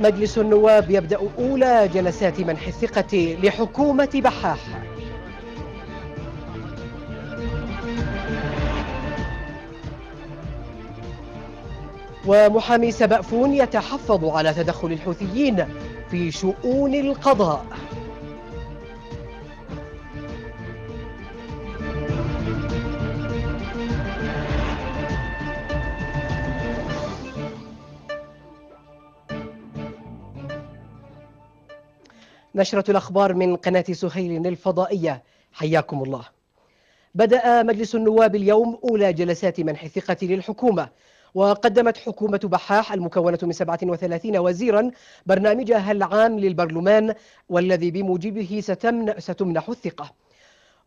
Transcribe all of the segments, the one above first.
مجلس النواب يبدأ أولى جلسات منح الثقة لحكومة بحاح ومحامي سبأفون يتحفظ على تدخل الحوثيين في شؤون القضاء نشرة الأخبار من قناة سهيل الفضائية حياكم الله بدأ مجلس النواب اليوم أولى جلسات منح الثقة للحكومة وقدمت حكومة بحاح المكونة من 37 وزيرا برنامجها العام للبرلمان والذي بموجبه ستمنح الثقة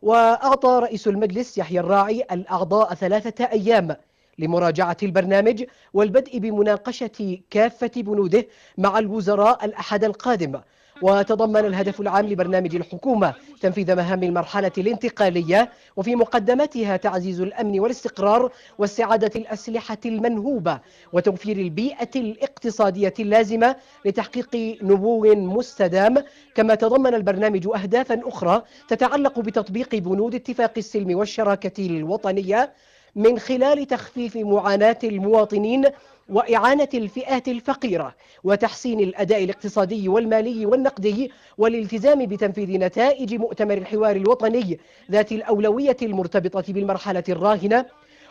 وأعطى رئيس المجلس يحيى الراعي الأعضاء ثلاثة أيام لمراجعة البرنامج والبدء بمناقشة كافة بنوده مع الوزراء الأحد القادم وتضمن الهدف العام لبرنامج الحكومة تنفيذ مهام المرحلة الانتقالية وفي مقدمتها تعزيز الأمن والاستقرار واستعادة الأسلحة المنهوبة وتوفير البيئة الاقتصادية اللازمة لتحقيق نمو مستدام كما تضمن البرنامج أهدافا أخرى تتعلق بتطبيق بنود اتفاق السلم والشراكة الوطنية من خلال تخفيف معاناة المواطنين وإعانة الفئات الفقيرة وتحسين الأداء الاقتصادي والمالي والنقدي والالتزام بتنفيذ نتائج مؤتمر الحوار الوطني ذات الأولوية المرتبطة بالمرحلة الراهنة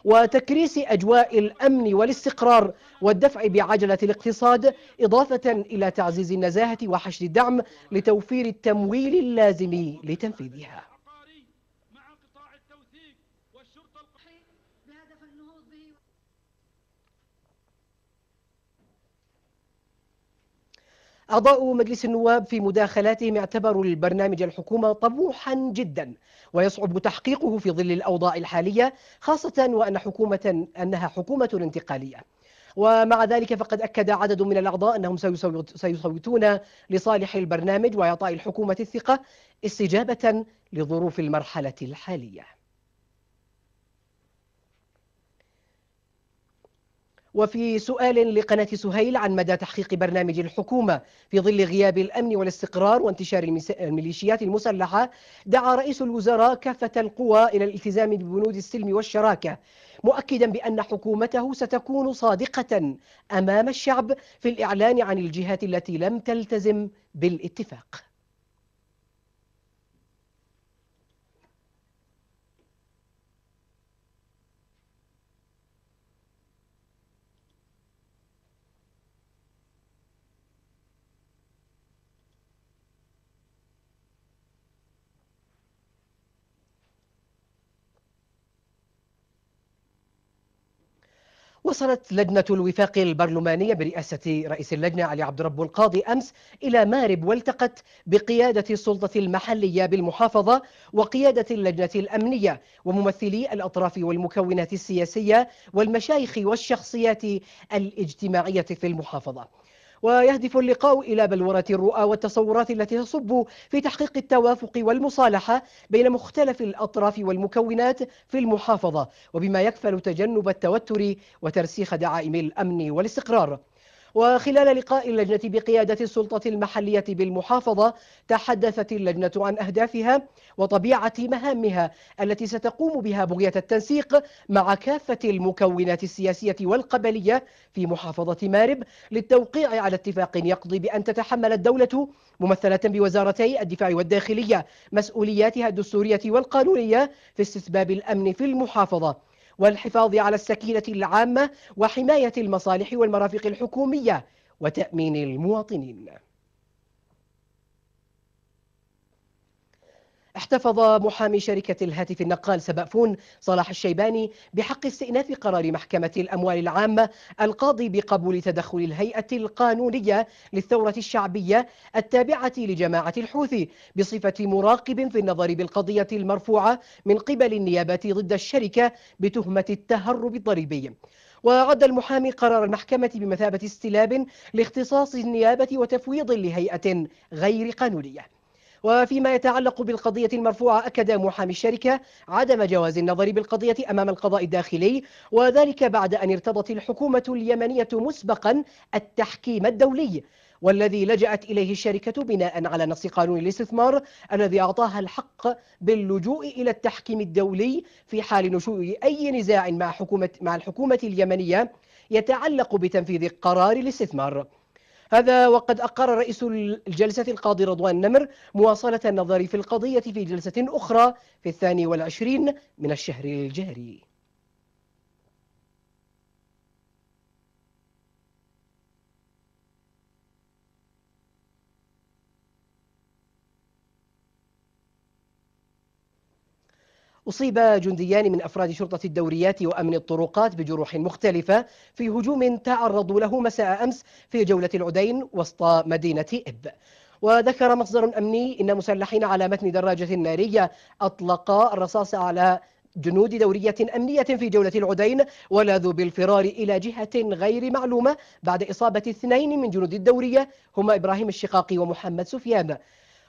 وتكريس أجواء الأمن والاستقرار والدفع بعجلة الاقتصاد إضافة إلى تعزيز النزاهة وحشد الدعم لتوفير التمويل اللازم لتنفيذها أعضاء مجلس النواب في مداخلاتهم اعتبروا البرنامج الحكومة طموحا جدا ويصعب تحقيقه في ظل الأوضاع الحالية خاصة وأن حكومة أنها حكومة انتقالية ومع ذلك فقد أكد عدد من الأعضاء أنهم سيصوتون لصالح البرنامج وإعطاء الحكومة الثقة استجابة لظروف المرحلة الحالية وفي سؤال لقناة سهيل عن مدى تحقيق برنامج الحكومة في ظل غياب الأمن والاستقرار وانتشار الميليشيات المسلحة دعا رئيس الوزراء كافة القوى إلى الالتزام ببنود السلم والشراكة مؤكدا بأن حكومته ستكون صادقة أمام الشعب في الإعلان عن الجهات التي لم تلتزم بالاتفاق وصلت لجنة الوفاق البرلمانية برئاسة رئيس اللجنة علي عبد رب القاضي أمس إلى مارب والتقت بقيادة السلطة المحلية بالمحافظة وقيادة اللجنة الأمنية وممثلي الأطراف والمكونات السياسية والمشايخ والشخصيات الاجتماعية في المحافظة ويهدف اللقاء إلى بلورة الرؤى والتصورات التي تصب في تحقيق التوافق والمصالحة بين مختلف الأطراف والمكونات في المحافظة وبما يكفل تجنب التوتر وترسيخ دعائم الأمن والاستقرار وخلال لقاء اللجنة بقيادة السلطة المحلية بالمحافظة تحدثت اللجنة عن أهدافها وطبيعة مهامها التي ستقوم بها بغية التنسيق مع كافة المكونات السياسية والقبلية في محافظة مارب للتوقيع على اتفاق يقضي بأن تتحمل الدولة ممثلة بوزارتي الدفاع والداخلية مسؤولياتها الدستورية والقانونية في استسباب الأمن في المحافظة والحفاظ على السكينة العامة وحماية المصالح والمرافق الحكومية وتأمين المواطنين احتفظ محامي شركة الهاتف النقال سبأفون صلاح الشيباني بحق استئناف قرار محكمة الأموال العامة القاضي بقبول تدخل الهيئة القانونية للثورة الشعبية التابعة لجماعة الحوثي بصفة مراقب في النظر بالقضية المرفوعة من قبل النيابة ضد الشركة بتهمة التهرب الضريبي وعد المحامي قرار المحكمة بمثابة استلاب لاختصاص النيابة وتفويض لهيئة غير قانونية وفيما يتعلق بالقضية المرفوعة أكد محامي الشركة عدم جواز النظر بالقضية أمام القضاء الداخلي وذلك بعد أن ارتضت الحكومة اليمنية مسبقا التحكيم الدولي والذي لجأت إليه الشركة بناء على نص قانون الاستثمار الذي أعطاها الحق باللجوء إلى التحكيم الدولي في حال نشوء أي نزاع مع حكومة مع الحكومة اليمنية يتعلق بتنفيذ قرار الاستثمار هذا وقد أقر رئيس الجلسة القاضي رضوان نمر مواصلة النظر في القضية في جلسة أخرى في الثاني والعشرين من الشهر الجاري أصيب جنديان من أفراد شرطة الدوريات وأمن الطرقات بجروح مختلفة في هجوم تعرضوا له مساء أمس في جولة العدين وسط مدينة إب وذكر مصدر أمني إن مسلحين على متن دراجة نارية أطلق الرصاص على جنود دورية أمنية في جولة العدين ولاذوا بالفرار إلى جهة غير معلومة بعد إصابة اثنين من جنود الدورية هما إبراهيم الشقاقي ومحمد سفيان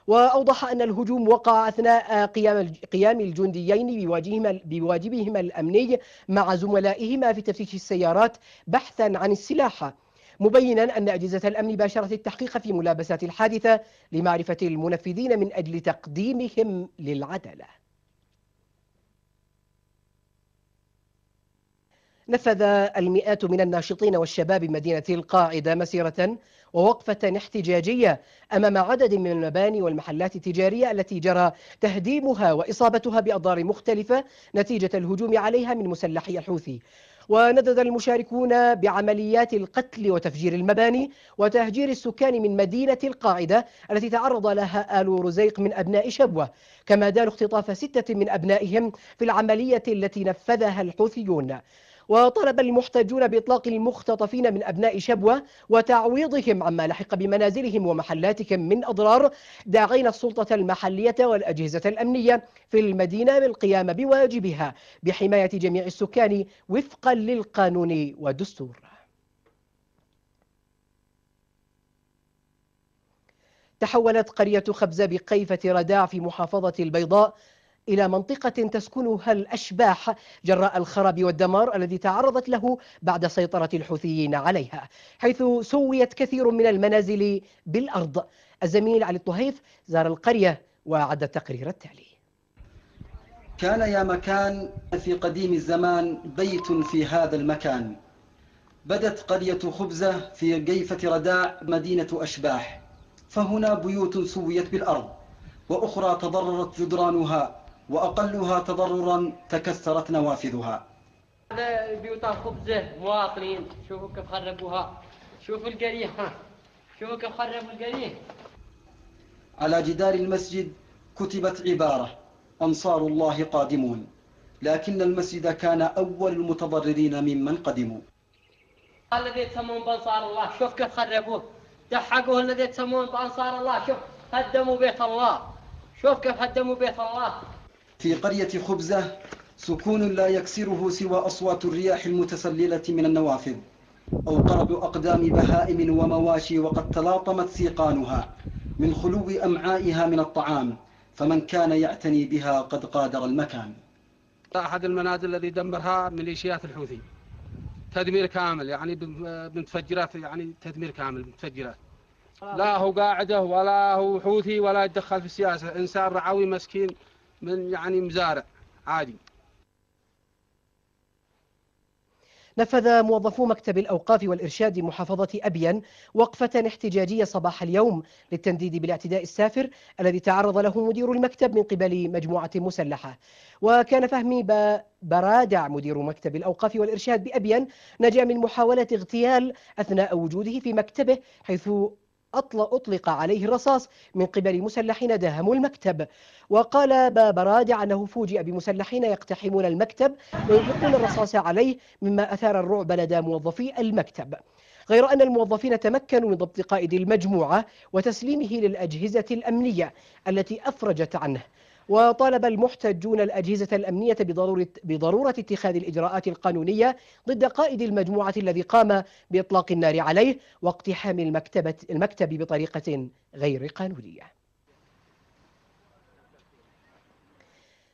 وأوضح أن الهجوم وقع أثناء قيام قيام الجنديين بواجبهما بواجبهما الأمني مع زملائهما في تفتيش السيارات بحثا عن السلاح مبينا أن أجهزة الأمن باشرت التحقيق في ملابسات الحادثة لمعرفة المنفذين من أجل تقديمهم للعدالة نفذ المئات من الناشطين والشباب بمدينة القاعدة مسيرة ووقفة احتجاجية أمام عدد من المباني والمحلات التجارية التي جرى تهديمها وإصابتها بأضرار مختلفة نتيجة الهجوم عليها من مسلحي الحوثي وندد المشاركون بعمليات القتل وتفجير المباني وتهجير السكان من مدينة القاعدة التي تعرض لها آل رزيق من أبناء شبوة كما دانوا اختطاف ستة من أبنائهم في العملية التي نفذها الحوثيون وطلب المحتجون بإطلاق المختطفين من أبناء شبوة وتعويضهم عما لحق بمنازلهم ومحلاتهم من أضرار داعين السلطة المحلية والأجهزة الأمنية في المدينة بالقيام بواجبها بحماية جميع السكان وفقا للقانون والدستور تحولت قرية خبزة بقيفة رداع في محافظة البيضاء إلى منطقة تسكنها الأشباح جراء الخراب والدمار الذي تعرضت له بعد سيطرة الحوثيين عليها حيث سويت كثير من المنازل بالأرض الزميل علي الطهيف زار القرية وعد التقرير التالي كان يا مكان في قديم الزمان بيت في هذا المكان بدت قرية خبزة في جيفة رداء مدينة أشباح فهنا بيوت سويت بالأرض وأخرى تضررت جدرانها وأقلها تضررا تكسرت نوافذها هذا بيوت خبزة مواطنين شوفوا كيف خربوها شوفوا القرية شوفوا كيف خربوا القرية على جدار المسجد كتبت عبارة أنصار الله قادمون لكن المسجد كان أول المتضررين ممن قدموا الذي يتسمون بأنصار الله شوف كيف خربوه دحقوه الذي يتسمون بأنصار الله شوف هدموا بيت الله شوف كيف هدموا بيت الله في قرية خبزة سكون لا يكسره سوى أصوات الرياح المتسللة من النوافذ أو طرب أقدام بهائم ومواشي وقد تلاطمت سيقانها من خلو أمعائها من الطعام فمن كان يعتني بها قد قادر المكان أحد المنازل الذي دمرها ميليشيات الحوثي تدمير كامل يعني بمتفجرات يعني تدمير كامل متفجرات لا هو قاعده ولا هو حوثي ولا يتدخل في السياسة إنسان رعوي مسكين من يعني مزارع عادي نفذ موظفو مكتب الأوقاف والإرشاد محافظة أبين وقفة احتجاجية صباح اليوم للتنديد بالاعتداء السافر الذي تعرض له مدير المكتب من قبل مجموعة مسلحة وكان فهمي برادع مدير مكتب الأوقاف والإرشاد بأبين نجا من محاولة اغتيال أثناء وجوده في مكتبه حيث أطلق عليه الرصاص من قبل مسلحين داهموا المكتب وقال بابراد أنه فوجئ بمسلحين يقتحمون المكتب ويطلقون الرصاص عليه مما أثار الرعب لدى موظفي المكتب غير أن الموظفين تمكنوا من ضبط قائد المجموعة وتسليمه للأجهزة الأمنية التي أفرجت عنه وطالب المحتجون الأجهزة الأمنية بضرورة, بضرورة اتخاذ الإجراءات القانونية ضد قائد المجموعة الذي قام بإطلاق النار عليه واقتحام المكتبة المكتب بطريقة غير قانونية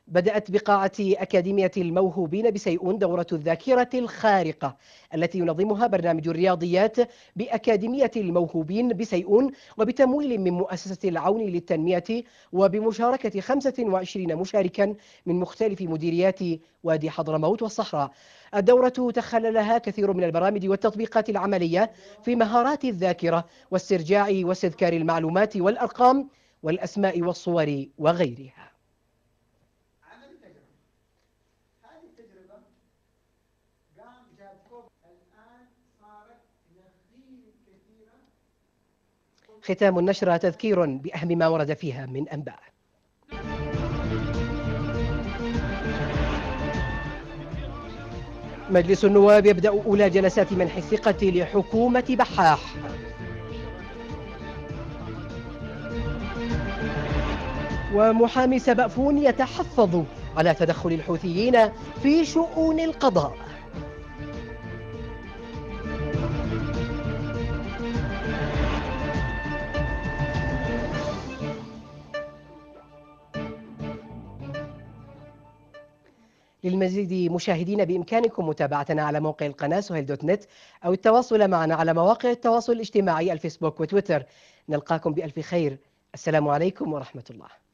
بدأت بقاعة أكاديمية الموهوبين بسيئون دورة الذاكرة الخارقة التي ينظمها برنامج الرياضيات بأكاديمية الموهوبين بسيئون وبتمويل من مؤسسة العون للتنمية وبمشاركة 25 مشاركا من مختلف مديريات وادي حضرموت والصحراء الدورة تخللها كثير من البرامج والتطبيقات العملية في مهارات الذاكرة واسترجاع واستذكار المعلومات والأرقام والأسماء والصور وغيرها ختام النشرة تذكير بأهم ما ورد فيها من أنباء مجلس النواب يبدأ أولى جلسات منح الثقة لحكومة بحاح ومحامي سبأفون يتحفظ على تدخل الحوثيين في شؤون القضاء للمزيد مشاهدينا بإمكانكم متابعتنا على موقع القناة سهيل دوت نت أو التواصل معنا على مواقع التواصل الاجتماعي الفيسبوك وتويتر نلقاكم بألف خير السلام عليكم ورحمة الله